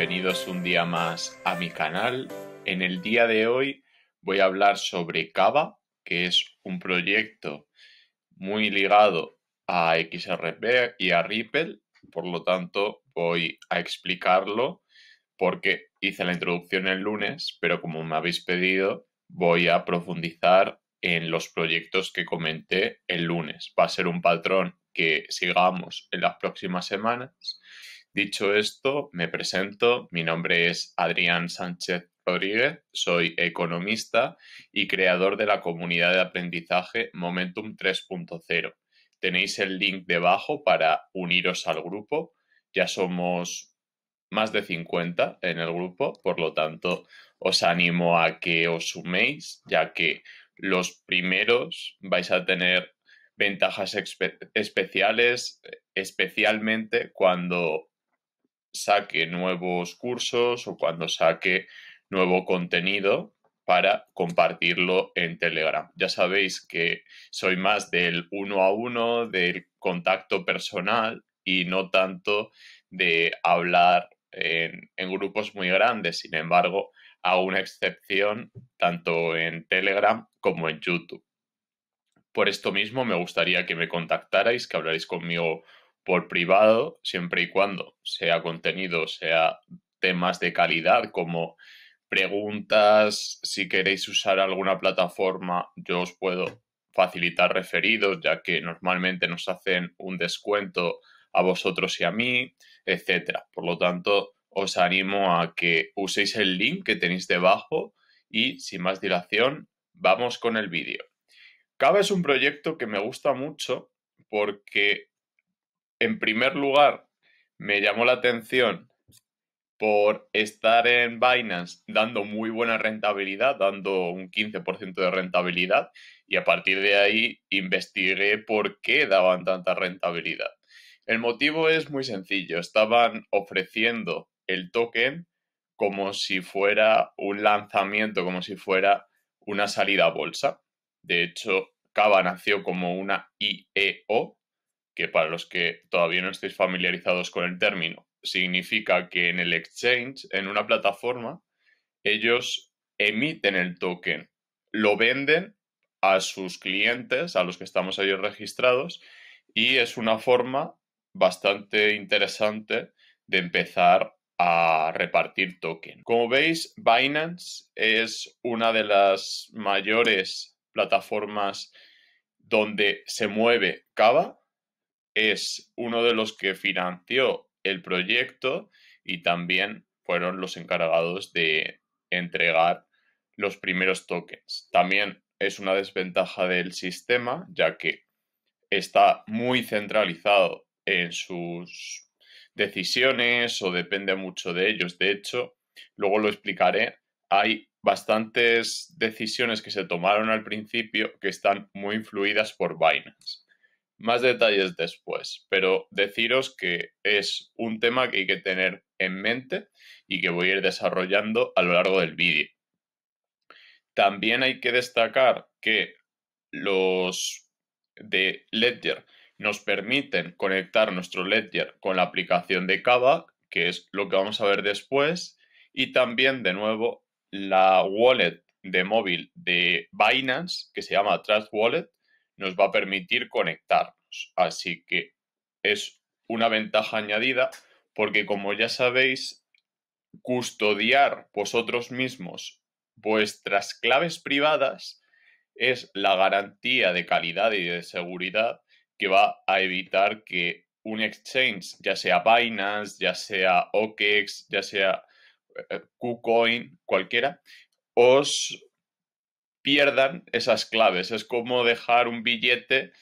bienvenidos un día más a mi canal. En el día de hoy voy a hablar sobre Cava, que es un proyecto muy ligado a XRP y a Ripple, por lo tanto voy a explicarlo porque hice la introducción el lunes, pero como me habéis pedido, voy a profundizar en los proyectos que comenté el lunes. Va a ser un patrón que sigamos en las próximas semanas Dicho esto, me presento. Mi nombre es Adrián Sánchez Rodríguez, soy economista y creador de la comunidad de aprendizaje Momentum 3.0. Tenéis el link debajo para uniros al grupo. Ya somos más de 50 en el grupo, por lo tanto, os animo a que os suméis, ya que los primeros vais a tener ventajas especiales, eh, especialmente cuando saque nuevos cursos o cuando saque nuevo contenido para compartirlo en Telegram. Ya sabéis que soy más del uno a uno, del contacto personal y no tanto de hablar en, grupos muy grandes. Sin embargo, hago una excepción tanto en Telegram como en YouTube. Por esto mismo me gustaría que me contactarais, que hablaréis conmigo por privado, siempre y cuando sea contenido, sea temas de calidad como preguntas, si queréis usar alguna plataforma, yo os puedo facilitar referidos, ya que normalmente nos hacen un descuento a vosotros y a mí, etcétera. Por lo tanto, os animo a que uséis el link que tenéis debajo y sin más dilación, vamos con el vídeo. cabe es un proyecto que me gusta mucho porque en primer lugar, me llamó la atención por estar en Binance dando muy buena rentabilidad, dando un 15% de rentabilidad, y a partir de ahí investigué por qué daban tanta rentabilidad. El motivo es muy sencillo, estaban ofreciendo el token como si fuera un lanzamiento, como si fuera una salida a bolsa. De hecho, Cava nació como una IEO, que para los que todavía no estéis familiarizados con el término, significa que en el exchange, en una plataforma, ellos emiten el token, lo venden a sus clientes, a los que estamos ahí registrados, y es una forma bastante interesante de empezar a repartir token. Como veis, Binance es una de las mayores plataformas donde se mueve Cava, es uno de los que financió el proyecto y también fueron los encargados de entregar los primeros tokens. También es una desventaja del sistema, ya que está muy centralizado en sus decisiones o depende mucho de ellos. De hecho, luego lo explicaré, hay bastantes decisiones que se tomaron al principio que están muy influidas por Binance. Más detalles después, pero deciros que es un tema que hay que tener en mente y que voy a ir desarrollando a lo largo del vídeo. También hay que destacar que los de Ledger nos permiten conectar nuestro Ledger con la aplicación de Kava, que es lo que vamos a ver después, y también de nuevo la wallet de móvil de Binance, que se llama Trust Wallet, nos va a permitir conectarnos. Así que es una ventaja añadida porque como ya sabéis, custodiar vosotros mismos vuestras claves privadas es la garantía de calidad y de seguridad que va a evitar que un exchange, ya sea Binance, ya sea OKEx, ya sea eh, KuCoin, cualquiera, os pierdan esas claves. Es como dejar un billete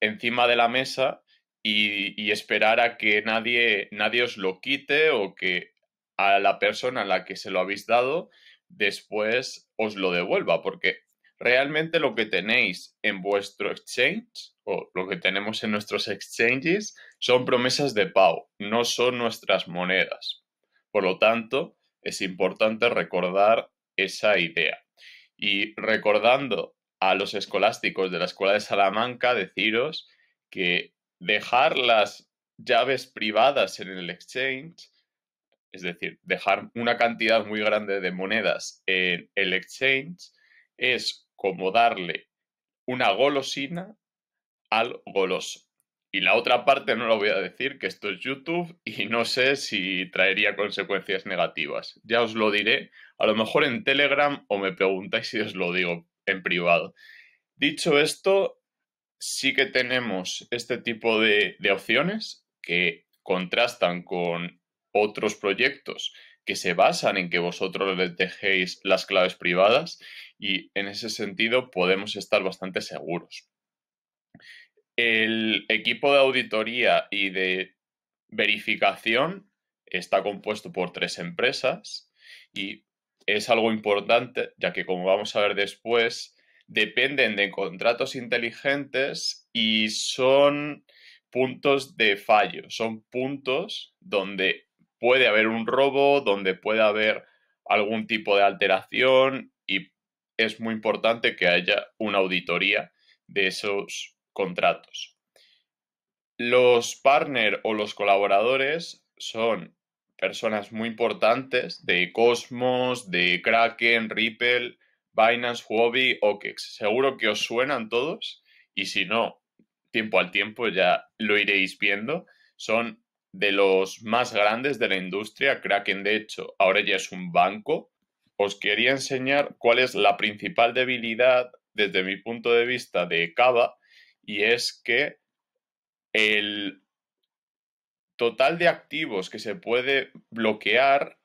encima de la mesa y, esperar a que nadie, nadie os lo quite o que a la persona a la que se lo habéis dado después os lo devuelva, porque realmente lo que tenéis en vuestro exchange o lo que tenemos en nuestros exchanges son promesas de pago, no son nuestras monedas. Por lo tanto, es importante recordar esa idea. Y recordando a los escolásticos de la Escuela de Salamanca, deciros que dejar las llaves privadas en el exchange, es decir, dejar una cantidad muy grande de monedas en el exchange, es como darle una golosina al goloso. Y la otra parte no la voy a decir, que esto es YouTube y no sé si traería consecuencias negativas. Ya os lo diré, a lo mejor en Telegram o me preguntáis si os lo digo en privado. Dicho esto, sí que tenemos este tipo de, de opciones que contrastan con otros proyectos que se basan en que vosotros les dejéis las claves privadas y en ese sentido podemos estar bastante seguros. El equipo de auditoría y de verificación está compuesto por tres empresas y es algo importante, ya que como vamos a ver después, dependen de contratos inteligentes y son puntos de fallo, son puntos donde puede haber un robo, donde puede haber algún tipo de alteración y es muy importante que haya una auditoría de esos contratos. Los partners o los colaboradores son personas muy importantes de Cosmos, de Kraken, Ripple, Binance, Huobi, OKEX. Seguro que os suenan todos y si no, tiempo al tiempo ya lo iréis viendo. Son de los más grandes de la industria. Kraken, de hecho, ahora ya es un banco. Os quería enseñar cuál es la principal debilidad desde mi punto de vista de Cava y es que el total de activos que se puede bloquear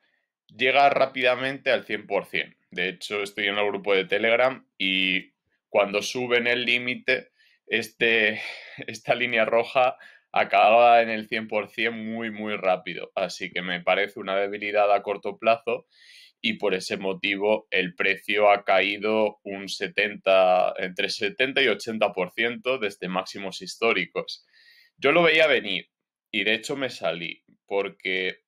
llega rápidamente al 100%. De hecho, estoy en el grupo de Telegram y cuando suben el límite, este, esta línea roja acaba en el 100% muy, muy rápido. Así que me parece una debilidad a corto plazo y por ese motivo el precio ha caído un 70, entre 70 y 80% desde este máximos históricos. Yo lo veía venir y de hecho me salí porque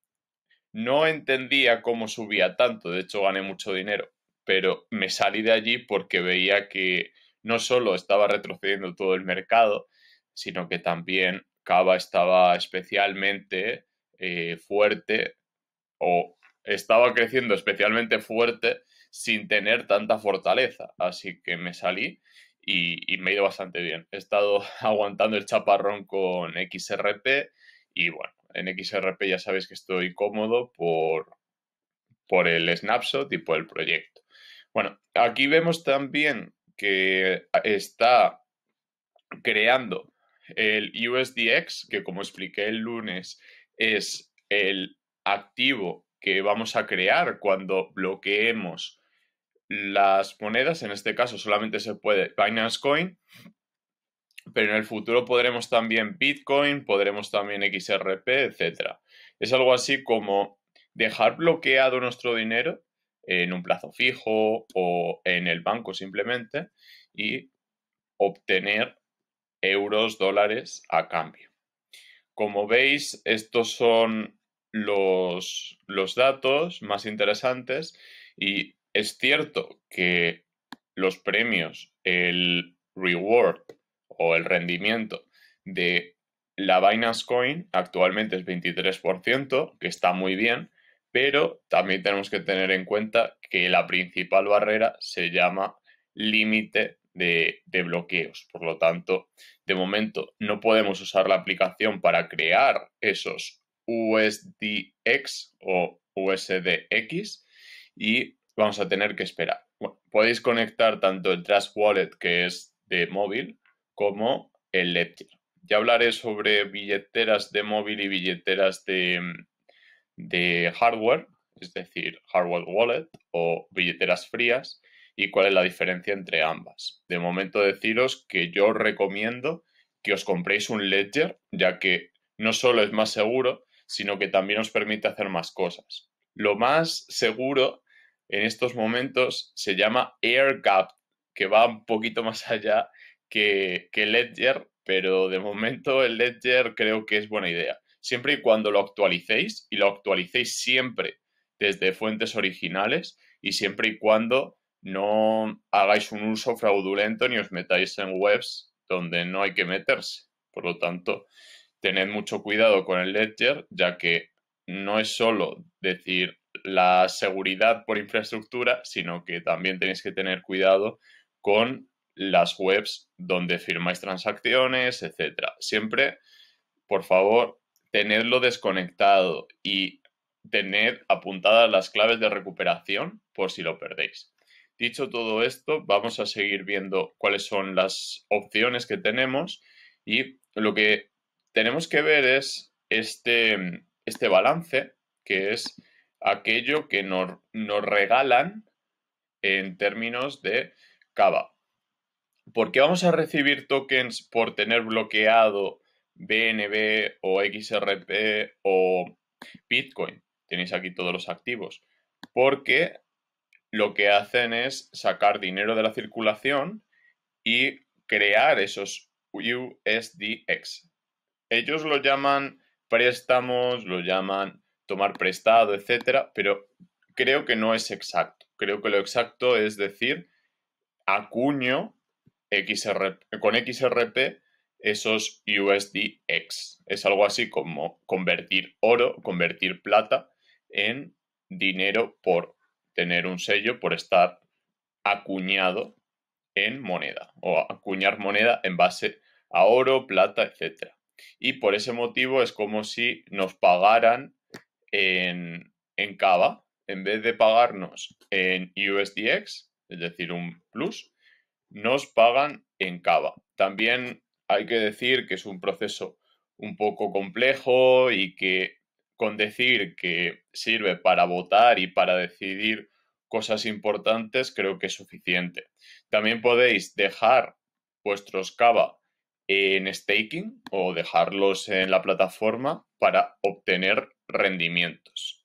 no entendía cómo subía tanto, de hecho gané mucho dinero, pero me salí de allí porque veía que no solo estaba retrocediendo todo el mercado, sino que también Cava estaba especialmente eh, fuerte o estaba creciendo especialmente fuerte sin tener tanta fortaleza. Así que me salí y, me he ido bastante bien. He estado aguantando el chaparrón con XRP y bueno, en XRP ya sabéis que estoy cómodo por, por el snapshot y por el proyecto. Bueno, aquí vemos también que está creando el USDX, que como expliqué el lunes, es el activo que vamos a crear cuando bloqueemos las monedas. En este caso solamente se puede Binance Coin, pero en el futuro podremos también Bitcoin, podremos también XRP, etc. Es algo así como dejar bloqueado nuestro dinero en un plazo fijo o en el banco simplemente y obtener euros, dólares a cambio. Como veis, estos son los, los datos más interesantes y es cierto que los premios, el reward o el rendimiento de la Binance Coin actualmente es 23%, que está muy bien, pero también tenemos que tener en cuenta que la principal barrera se llama límite de, de, bloqueos. Por lo tanto, de momento no podemos usar la aplicación para crear esos USDX o USDX y vamos a tener que esperar. podéis conectar tanto el Trust Wallet, que es de móvil, como el Ledger. Ya hablaré sobre billeteras de móvil y billeteras de, de hardware, es decir, hardware wallet o billeteras frías, y cuál es la diferencia entre ambas. De momento deciros que yo recomiendo que os compréis un Ledger, ya que no solo es más seguro, sino que también os permite hacer más cosas. Lo más seguro en estos momentos se llama Air Gap, que va un poquito más allá que, que Ledger, pero de momento el Ledger creo que es buena idea. Siempre y cuando lo actualicéis, y lo actualicéis siempre desde fuentes originales, y siempre y cuando no hagáis un uso fraudulento ni os metáis en webs donde no hay que meterse. Por lo tanto, tened mucho cuidado con el Ledger, ya que no es solo decir la seguridad por infraestructura, sino que también tenéis que tener cuidado con las webs donde firmáis transacciones, etcétera. Siempre, por favor, tenedlo desconectado y tened apuntadas las claves de recuperación por si lo perdéis. Dicho todo esto, vamos a seguir viendo cuáles son las opciones que tenemos y lo que tenemos que ver es este, este balance, que es aquello que nos, nos regalan en términos de Cava. ¿Por qué vamos a recibir tokens por tener bloqueado BNB o XRP o Bitcoin? Tenéis aquí todos los activos. Porque lo que hacen es sacar dinero de la circulación y crear esos USDX, ellos lo llaman préstamos, lo llaman tomar prestado, etcétera, pero creo que no es exacto. Creo que lo exacto es decir acuño con XRP esos USDX. Es algo así como convertir oro, convertir plata en dinero por tener un sello, por estar acuñado en moneda o acuñar moneda en base a oro, plata, etcétera y por ese motivo es como si nos pagaran en, en Cava, en vez de pagarnos en USDX, es decir, un plus, nos pagan en Cava. También hay que decir que es un proceso un poco complejo y que con decir que sirve para votar y para decidir cosas importantes creo que es suficiente. También podéis dejar vuestros Cava en staking o dejarlos en la plataforma para obtener rendimientos.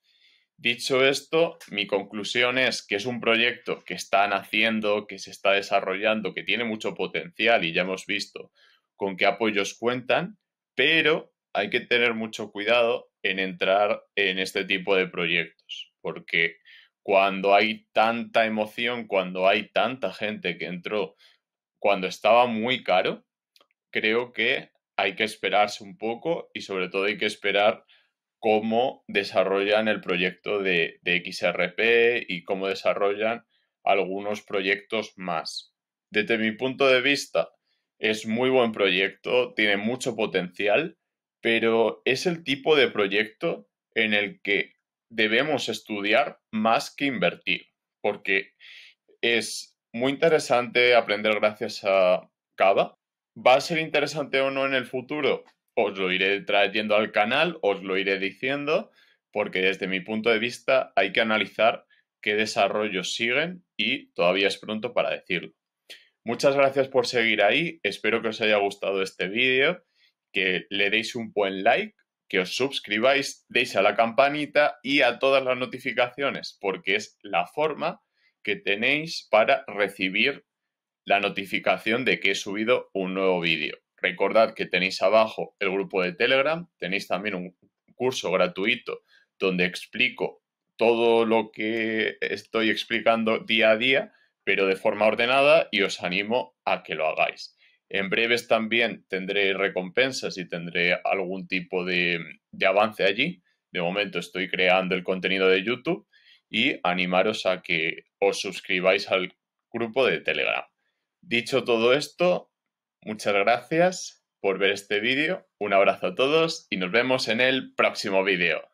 Dicho esto, mi conclusión es que es un proyecto que están haciendo, que se está desarrollando, que tiene mucho potencial y ya hemos visto con qué apoyos cuentan, pero hay que tener mucho cuidado en entrar en este tipo de proyectos, porque cuando hay tanta emoción, cuando hay tanta gente que entró, cuando estaba muy caro, creo que hay que esperarse un poco y sobre todo hay que esperar cómo desarrollan el proyecto de, XRP y cómo desarrollan algunos proyectos más. Desde mi punto de vista, es muy buen proyecto, tiene mucho potencial, pero es el tipo de proyecto en el que debemos estudiar más que invertir, porque es muy interesante aprender gracias a Cava, ¿Va a ser interesante o no en el futuro? Os lo iré trayendo al canal, os lo iré diciendo, porque desde mi punto de vista hay que analizar qué desarrollos siguen y todavía es pronto para decirlo. Muchas gracias por seguir ahí, espero que os haya gustado este vídeo, que le deis un buen like, que os suscribáis, deis a la campanita y a todas las notificaciones, porque es la forma que tenéis para recibir la notificación de que he subido un nuevo vídeo. Recordad que tenéis abajo el grupo de Telegram, tenéis también un curso gratuito donde explico todo lo que estoy explicando día a día, pero de forma ordenada y os animo a que lo hagáis. En breves también tendré recompensas y tendré algún tipo de, de avance allí. De momento estoy creando el contenido de YouTube y animaros a que os suscribáis al grupo de Telegram. Dicho todo esto, muchas gracias por ver este vídeo, un abrazo a todos y nos vemos en el próximo vídeo.